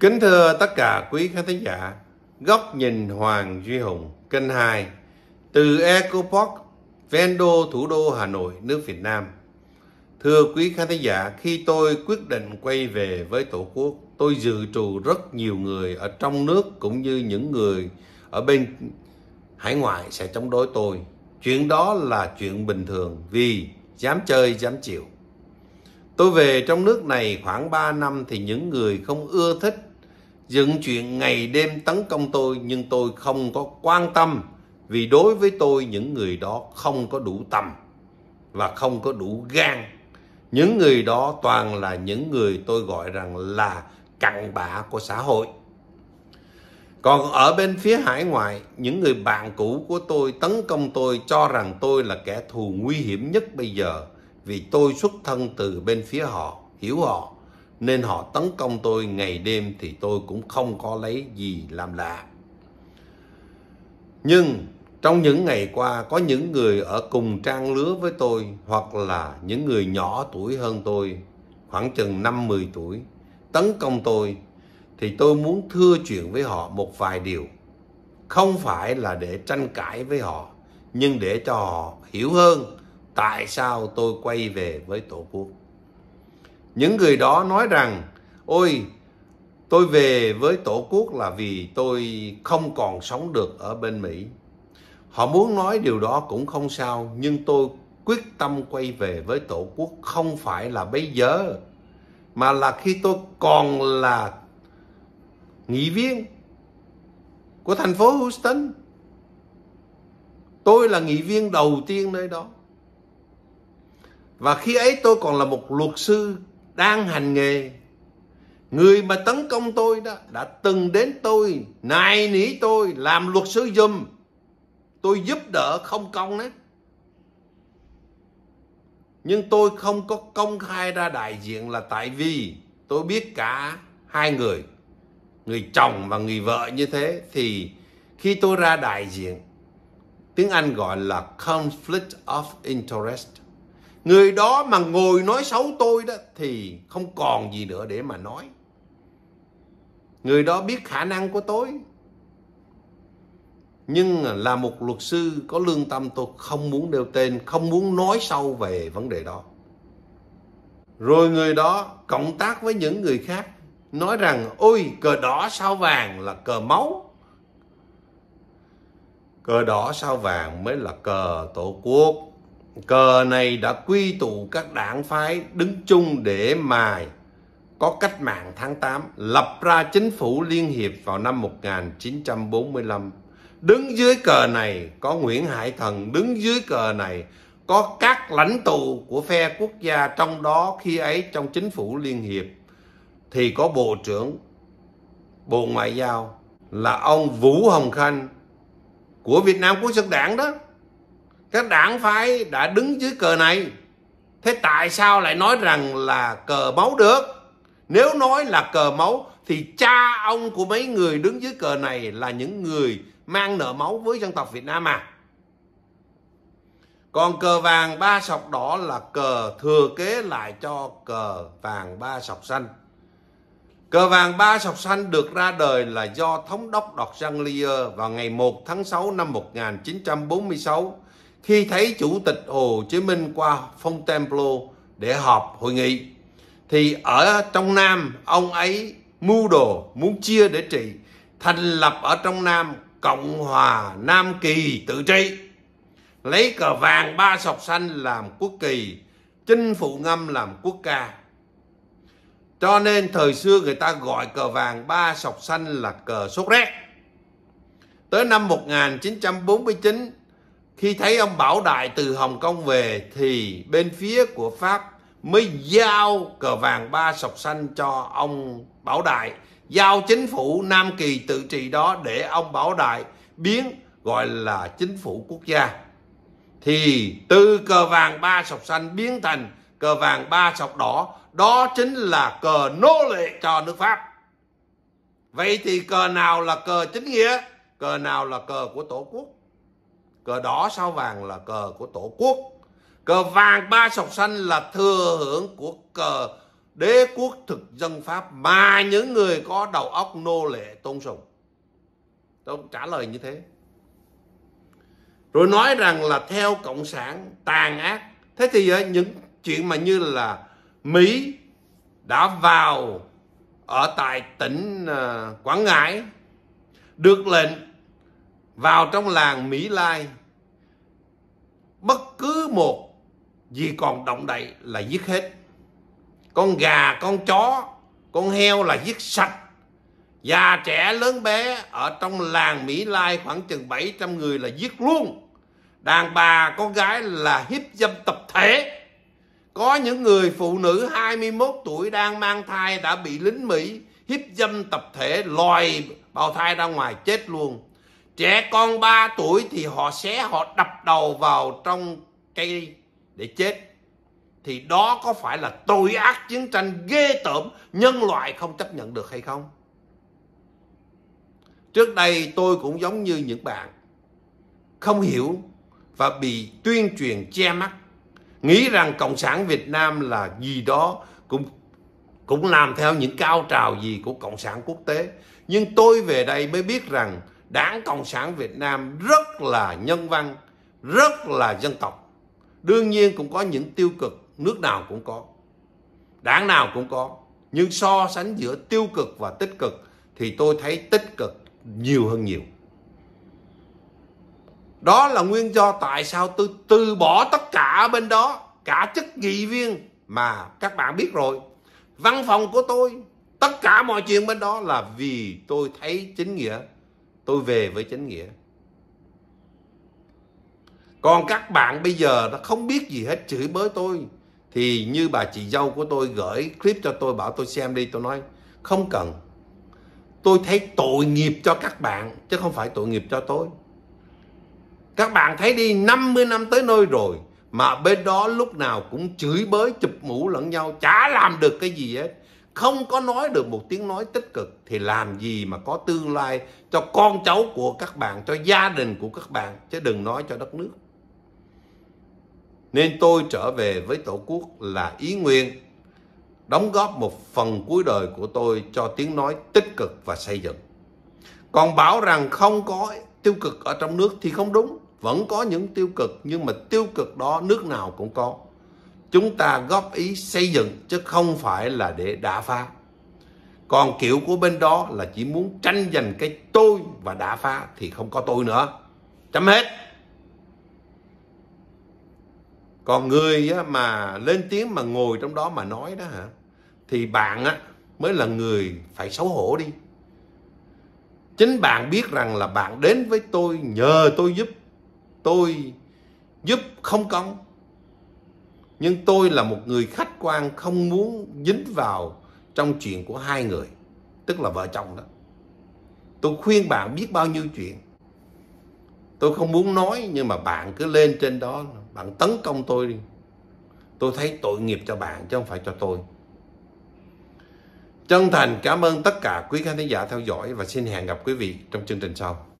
Kính thưa tất cả quý khán thính giả, Góc nhìn Hoàng Duy Hùng, kênh 2, từ Ecopark, ven đô thủ đô Hà Nội, nước Việt Nam. Thưa quý khán thính giả, khi tôi quyết định quay về với Tổ quốc, tôi dự trù rất nhiều người ở trong nước cũng như những người ở bên hải ngoại sẽ chống đối tôi. Chuyện đó là chuyện bình thường vì dám chơi dám chịu. Tôi về trong nước này khoảng 3 năm thì những người không ưa thích dựng chuyện ngày đêm tấn công tôi nhưng tôi không có quan tâm vì đối với tôi những người đó không có đủ tầm và không có đủ gan những người đó toàn là những người tôi gọi rằng là cặn bã của xã hội còn ở bên phía hải ngoại những người bạn cũ của tôi tấn công tôi cho rằng tôi là kẻ thù nguy hiểm nhất bây giờ vì tôi xuất thân từ bên phía họ hiểu họ nên họ tấn công tôi ngày đêm thì tôi cũng không có lấy gì làm lạ. Nhưng trong những ngày qua có những người ở cùng trang lứa với tôi hoặc là những người nhỏ tuổi hơn tôi, khoảng chừng 5-10 tuổi, tấn công tôi thì tôi muốn thưa chuyện với họ một vài điều. Không phải là để tranh cãi với họ, nhưng để cho họ hiểu hơn tại sao tôi quay về với Tổ quốc. Những người đó nói rằng, ôi, tôi về với Tổ quốc là vì tôi không còn sống được ở bên Mỹ. Họ muốn nói điều đó cũng không sao, nhưng tôi quyết tâm quay về với Tổ quốc không phải là bây giờ, mà là khi tôi còn là nghị viên của thành phố Houston. Tôi là nghị viên đầu tiên nơi đó. Và khi ấy tôi còn là một luật sư đang hành nghề người mà tấn công tôi đó đã từng đến tôi nài nỉ tôi làm luật sư giùm tôi giúp đỡ không công đấy nhưng tôi không có công khai ra đại diện là tại vì tôi biết cả hai người người chồng và người vợ như thế thì khi tôi ra đại diện tiếng anh gọi là conflict of interest người đó mà ngồi nói xấu tôi đó thì không còn gì nữa để mà nói người đó biết khả năng của tôi nhưng là một luật sư có lương tâm tôi không muốn đeo tên không muốn nói sâu về vấn đề đó rồi người đó cộng tác với những người khác nói rằng ôi cờ đỏ sao vàng là cờ máu cờ đỏ sao vàng mới là cờ tổ quốc cờ này đã quy tụ các đảng phái đứng chung để mà có cách mạng tháng 8 lập ra chính phủ liên hiệp vào năm 1945 đứng dưới cờ này có Nguyễn Hải Thần đứng dưới cờ này có các lãnh tụ của phe quốc gia trong đó khi ấy trong chính phủ liên hiệp thì có bộ trưởng bộ ngoại giao là ông Vũ Hồng Khanh của Việt Nam Quốc dân Đảng đó các đảng phái đã đứng dưới cờ này thế tại sao lại nói rằng là cờ máu được nếu nói là cờ máu thì cha ông của mấy người đứng dưới cờ này là những người mang nợ máu với dân tộc Việt Nam mà còn cờ vàng ba sọc đỏ là cờ thừa kế lại cho cờ vàng ba sọc xanh Cờ vàng ba sọc xanh được ra đời là do thống đốc Đọc Jean Lier vào ngày 1 tháng 6 năm 1946 khi thấy Chủ tịch Hồ Chí Minh qua Fontainebleau để họp hội nghị thì ở trong Nam ông ấy mưu đồ muốn chia để trị thành lập ở trong Nam Cộng hòa Nam Kỳ tự trị lấy cờ vàng ba sọc xanh làm quốc kỳ chinh phụ ngâm làm quốc ca cho nên thời xưa người ta gọi cờ vàng ba sọc xanh là cờ sốt rét tới năm 1949 khi thấy ông Bảo Đại từ Hồng Kông về thì bên phía của Pháp mới giao cờ vàng ba sọc xanh cho ông Bảo Đại. Giao chính phủ Nam Kỳ tự trị đó để ông Bảo Đại biến gọi là chính phủ quốc gia. Thì từ cờ vàng ba sọc xanh biến thành cờ vàng ba sọc đỏ. Đó chính là cờ nô lệ cho nước Pháp. Vậy thì cờ nào là cờ chính nghĩa? Cờ nào là cờ của Tổ quốc? cờ đỏ sao vàng là cờ của tổ quốc cờ vàng ba sọc xanh là thừa hưởng của cờ đế quốc thực dân pháp mà những người có đầu óc nô lệ tôn sùng tôi trả lời như thế rồi nói rằng là theo cộng sản tàn ác thế thì ờ, những chuyện mà như là mỹ đã vào ở tại tỉnh ờ, quảng ngãi được lệnh vào trong làng mỹ lai bất cứ một gì còn động đậy là giết hết con gà con chó con heo là giết sạch già trẻ lớn bé ở trong làng Mỹ Lai khoảng chừng 700 người là giết luôn đàn bà con gái là hiếp dâm tập thể có những người phụ nữ 21 tuổi đang mang thai đã bị lính Mỹ hiếp dâm tập thể lòi bào thai ra ngoài chết luôn trẻ con 3 tuổi thì họ sẽ họ đập đầu vào trong cây để chết thì đó có phải là tội ác chiến tranh ghê tởm nhân loại không chấp nhận được hay không trước đây tôi cũng giống như những bạn không hiểu và bị tuyên truyền che mắt nghĩ rằng cộng sản việt nam là gì đó cũng cũng làm theo những cao trào gì của cộng sản quốc tế nhưng tôi về đây mới biết rằng Đảng Cộng sản Việt Nam rất là nhân văn, rất là dân tộc. Đương nhiên cũng có những tiêu cực, nước nào cũng có. Đảng nào cũng có. Nhưng so sánh giữa tiêu cực và tích cực thì tôi thấy tích cực nhiều hơn nhiều. Đó là nguyên do tại sao tôi từ bỏ tất cả bên đó, cả chức nghị viên mà các bạn biết rồi. Văn phòng của tôi, tất cả mọi chuyện bên đó là vì tôi thấy chính nghĩa tôi về với chánh nghĩa còn các bạn bây giờ nó không biết gì hết chửi bới tôi thì như bà chị dâu của tôi gửi clip cho tôi bảo tôi xem đi tôi nói không cần tôi thấy tội nghiệp cho các bạn chứ không phải tội nghiệp cho tôi các bạn thấy đi 50 năm tới nơi rồi mà bên đó lúc nào cũng chửi bới chụp mũ lẫn nhau chả làm được cái gì hết không có nói được một tiếng nói tích cực thì làm gì mà có tương lai cho con cháu của các bạn cho gia đình của các bạn chứ đừng nói cho đất nước nên tôi trở về với tổ quốc là ý nguyện đóng góp một phần cuối đời của tôi cho tiếng nói tích cực và xây dựng còn bảo rằng không có tiêu cực ở trong nước thì không đúng vẫn có những tiêu cực nhưng mà tiêu cực đó nước nào cũng có chúng ta góp ý xây dựng chứ không phải là để đả phá còn kiểu của bên đó là chỉ muốn tranh giành cái tôi và đả phá thì không có tôi nữa chấm hết còn người mà lên tiếng mà ngồi trong đó mà nói đó hả thì bạn á mới là người phải xấu hổ đi chính bạn biết rằng là bạn đến với tôi nhờ tôi giúp tôi giúp không công nhưng tôi là một người khách quan không muốn dính vào trong chuyện của hai người tức là vợ chồng đó tôi khuyên bạn biết bao nhiêu chuyện tôi không muốn nói nhưng mà bạn cứ lên trên đó bạn tấn công tôi đi tôi thấy tội nghiệp cho bạn chứ không phải cho tôi chân thành cảm ơn tất cả quý khán thính giả theo dõi và xin hẹn gặp quý vị trong chương trình sau